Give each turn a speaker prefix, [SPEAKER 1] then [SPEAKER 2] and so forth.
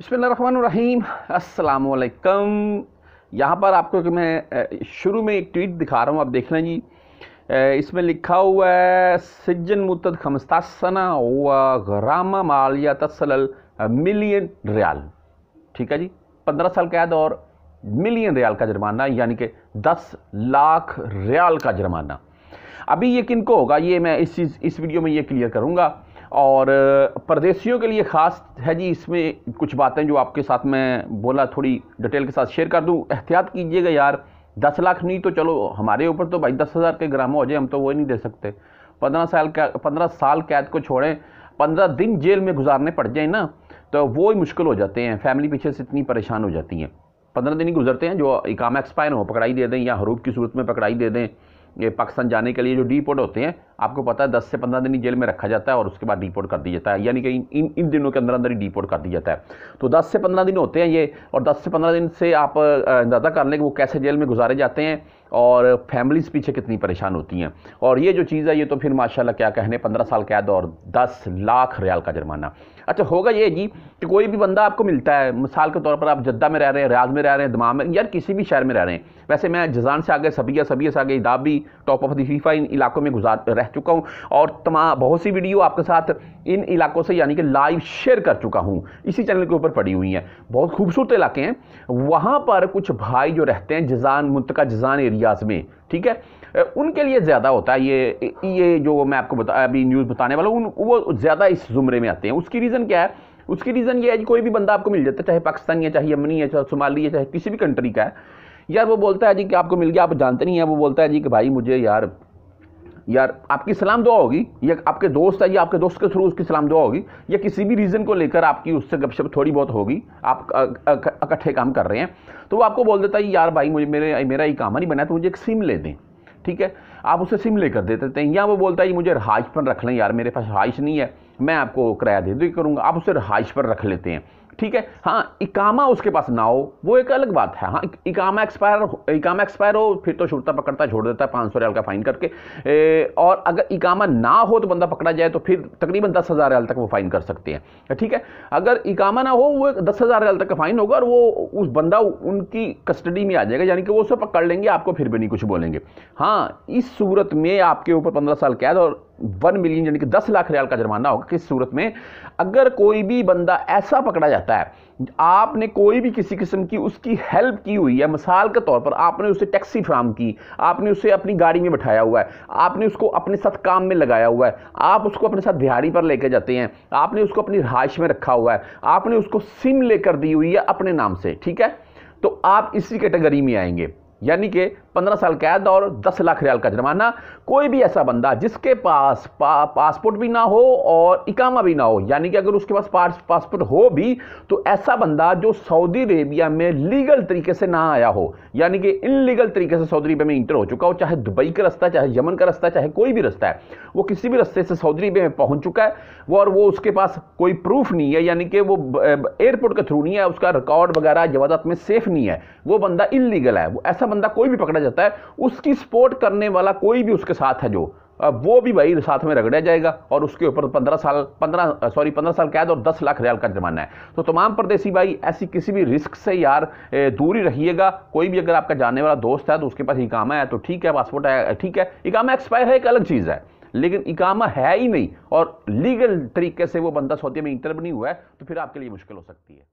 [SPEAKER 1] बसमीम असलकम यहाँ पर आपको कि मैं शुरू में एक ट्वीट दिखा रहा हूँ आप देख लें जी इसमें लिखा हुआ है सिजन मुतद खमस्तासना हुआ गरामा मालिया तसल मिलियन रियाल ठीक है जी पंद्रह साल कैद और मिलियन रियाल का जुर्माना यानी कि दस लाख रियाल का जुर्माना अभी ये किनको होगा ये मैं इस चीज़ इस वीडियो में ये क्लियर करूँगा और परदेशियों के लिए ख़ास है जी इसमें कुछ बातें जो आपके साथ मैं बोला थोड़ी डिटेल के साथ शेयर कर दूँ एहतियात कीजिएगा यार दस लाख नहीं तो चलो हमारे ऊपर तो भाई दस हज़ार के ग्राम हो जाए हम तो वो नहीं दे सकते पंद्रह साल का पंद्रह साल कैद को छोड़ें पंद्रह दिन जेल में गुजारने पड़ जाए ना तो वो ही मुश्किल हो जाते हैं फैमिली पीछे से इतनी परेशान हो जाती हैं पंद्रह दिन ही गुजरते हैं जो इकाम एक्सपायर हो पकड़ाई दे दें या हरूब की सूरत में पकड़ाई दे दें ये पाकिस्तान जाने के लिए जो डीपोर्ट होते हैं आपको पता है दस से पंद्रह दिन जेल में रखा जाता है और उसके बाद डीपोर्ट कर दिया जाता है यानी कि इन इन दिनों के अंदर अंदर ही डीपोर्ट कर दिया जाता है तो दस से पंद्रह दिन होते हैं ये और दस से पंद्रह दिन से आप अंदाज़ा कर लें कि वो कैसे जेल में गुजारे जाते हैं और फैमिलीज़ पीछे कितनी परेशान होती हैं और ये जो चीज़ है ये तो फिर माशाल्लाह क्या कहने पंद्रह साल कैद और दस लाख रियाल का जुर्माना अच्छा होगा ये जी कि कोई भी बंदा आपको मिलता है मिसाल के तौर पर आप जद्दा में रह रहे हैं रियाज में रह रहे हैं दमाम में यार किसी भी शहर में रह रहे हैं वैसे मैं जजान से आगे सबिया सबिया से आगे इदाबी टॉप ऑफ दीफा इन इलाकों में गुजार रह चुका हूँ और तमाम बहुत सी वीडियो आपके साथ इन इलाकों से यानी कि लाइव शेयर कर चुका हूँ इसी चैनल के ऊपर पड़ी हुई हैं बहुत खूबसूरत इलाके हैं वहाँ पर कुछ भाई जो रहते हैं जजान मुंतका जजान एरिया एरियाज़ में ठीक है उनके लिए ज़्यादा होता है ये ये जो मैं आपको बता अभी न्यूज़ बताने वाला हूँ वो ज़्यादा इस ज़ुमरे में आते हैं उसकी रीज़न क्या है उसकी रीज़न ये है कि कोई भी बंदा आपको मिल जाता है चाहे पाकिस्तानी है चाहे यमनी है चाहे सोमाली है चाहे किसी भी कंट्री का है यार वो बोलता है जी कि आपको मिल गया आप जानते नहीं है वो बोलता है जी कि भाई मुझे यार यार आपकी सलाम दुआ होगी या आपके दोस्त है या आपके दोस्त के थ्रू उसकी सलाम दुआ होगी या किसी भी रीज़न को लेकर आपकी उससे गपशप थोड़ी बहुत होगी आप इकट्ठे काम कर रहे हैं तो वो आपको बोल देता है यार भाई मुझे मेरे मेरा ये काम नहीं बना तो मुझे एक सिम ले दें ठीक है आप उसे सिम लेकर दे देते हैं या वो बोलता है मुझे रहाइश पर रख लें यार मेरे पास रहाइश नहीं है मैं आपको किराया दे दे करूँगा आप उसे रहाइश पर रख लेते हैं ठीक है हाँ इकामा उसके पास ना हो वो एक अलग बात है हाँ इकामा एक्सपायर इकामा एक्सपायर हो फिर तो शुरता पकड़ता छोड़ देता है पाँच सौ रियाल का फाइन करके ए, और अगर इकामा ना हो तो बंदा पकड़ा जाए तो फिर तकरीबन दस हज़ार रियाल तक वो फाइन कर सकते हैं ठीक है अगर इकामा ना हो वो दस हज़ार रियाल तक का फाइन होगा और वो उस बंदा उनकी कस्टडी में आ जाएगा यानी कि वो उसे पकड़ लेंगे आपको फिर भी नहीं कुछ बोलेंगे हाँ इस सूरत में आपके ऊपर पंद्रह साल कैद और वन मिलियन यानी कि दस लाख रियाल का जुर्माना होगा किस सूरत में अगर कोई भी बंदा ऐसा पकड़ा जाता है आपने कोई भी किसी किस्म की उसकी हेल्प की हुई है मिसाल के तौर पर आपने उसे टैक्सी फ्राम की आपने उसे अपनी गाड़ी में बैठाया हुआ है आपने उसको अपने साथ काम में लगाया हुआ है आप उसको अपने साथ दिहाड़ी पर लेकर जाते हैं आपने उसको अपनी रहाइश में रखा हुआ है आपने उसको सिम लेकर दी हुई है अपने नाम से ठीक है तो आप इसी कैटेगरी में आएंगे यानी कि पंद्रह साल कैद और दस लाख रियाल का जुर्माना कोई भी ऐसा बंदा जिसके पास पा, पासपोर्ट भी ना हो और इकामा भी ना हो यानी कि अगर उसके पास पास पासपोर्ट हो भी तो ऐसा बंदा जो सऊदी अरेबिया में लीगल तरीके से ना आया हो यानी कि इनलीगल तरीके से सऊदी अरेबिया में इंटर हो चुका हो चाहे दुबई का रास्ता चाहे यमन का रास्ता चाहे कोई भी रास्ता है वो किसी भी रास्ते से सऊदी अरेबिया में पहुंच चुका है वो और वो उसके पास कोई प्रूफ नहीं है यानी कि वो एयरपोर्ट के थ्रू नहीं है उसका रिकॉर्ड वगैरह जवादात में सेफ नहीं है वो बंदा इनलीगल है वो ऐसा बंदा कोई भी पकड़ा जाता है उसकी सपोर्ट करने वाला कोई भी उसके साथ है जो वो भी भाई साथ में रगड़ा जाएगा और उसके ऊपर पंद्रह साल पंद्रह सॉरी पंद्रह साल कैद और दस लाख रियाल का जमाना है तो तमाम परदेसी भाई ऐसी किसी भी रिस्क से यार दूरी रहिएगा कोई भी अगर आपका जाने वाला दोस्त है तो उसके पास इकामा है तो ठीक है पासपोर्ट है ठीक है इकामा एक्सपायर है एक अलग चीज़ है लेकिन इकामा है ही नहीं और लीगल तरीके से वो बंदा सऊदी में इंटर भी नहीं हुआ है तो फिर आपके लिए मुश्किल हो सकती है